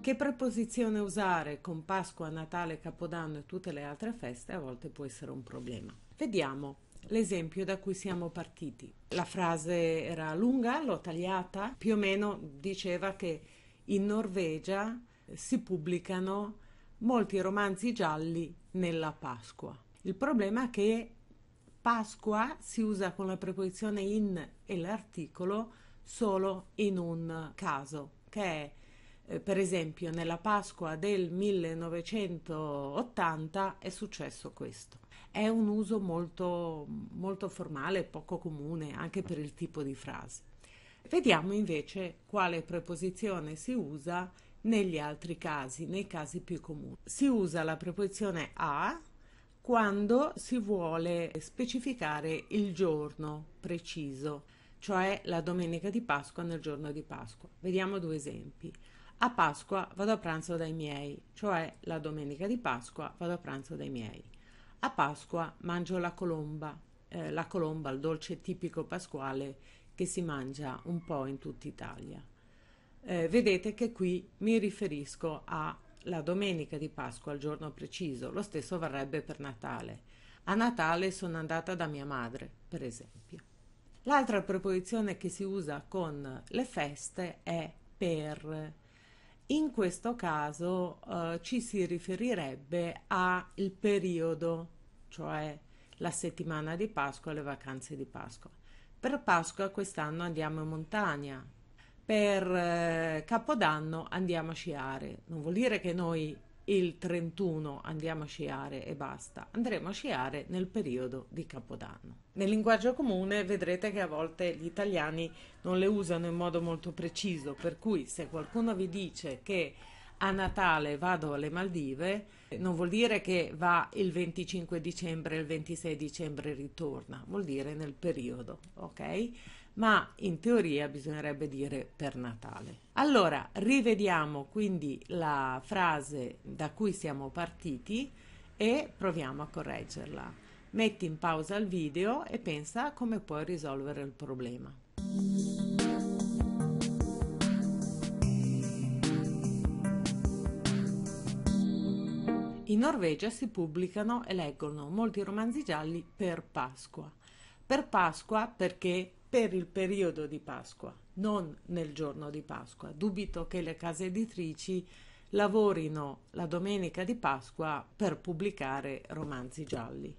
Che preposizione usare con Pasqua, Natale, Capodanno e tutte le altre feste a volte può essere un problema. Vediamo l'esempio da cui siamo partiti. La frase era lunga, l'ho tagliata, più o meno diceva che in Norvegia si pubblicano molti romanzi gialli nella Pasqua. Il problema è che Pasqua si usa con la preposizione in e l'articolo solo in un caso, che è eh, per esempio nella Pasqua del 1980 è successo questo. È un uso molto, molto formale, poco comune anche per il tipo di frase. Vediamo invece quale preposizione si usa negli altri casi, nei casi più comuni. Si usa la preposizione a quando si vuole specificare il giorno preciso, cioè la domenica di Pasqua nel giorno di Pasqua. Vediamo due esempi. A Pasqua vado a pranzo dai miei, cioè la domenica di Pasqua vado a pranzo dai miei. A Pasqua mangio la colomba, eh, la colomba, il dolce tipico pasquale che si mangia un po' in tutta Italia. Eh, vedete che qui mi riferisco alla domenica di Pasqua, al giorno preciso, lo stesso varrebbe per Natale. A Natale sono andata da mia madre, per esempio. L'altra preposizione che si usa con le feste è per in questo caso eh, ci si riferirebbe al periodo, cioè la settimana di Pasqua, e le vacanze di Pasqua. Per Pasqua quest'anno andiamo in montagna, per eh, Capodanno andiamo a sciare. Non vuol dire che noi il 31 andiamo a sciare e basta, andremo a sciare nel periodo di Capodanno. Nel linguaggio comune vedrete che a volte gli italiani non le usano in modo molto preciso, per cui se qualcuno vi dice che a Natale vado alle Maldive, non vuol dire che va il 25 dicembre il 26 dicembre ritorna, vuol dire nel periodo, ok? Ma in teoria bisognerebbe dire per Natale. Allora, rivediamo quindi la frase da cui siamo partiti e proviamo a correggerla. Metti in pausa il video e pensa come puoi risolvere il problema. In Norvegia si pubblicano e leggono molti romanzi gialli per Pasqua. Per Pasqua perché per il periodo di Pasqua, non nel giorno di Pasqua. Dubito che le case editrici lavorino la domenica di Pasqua per pubblicare romanzi gialli.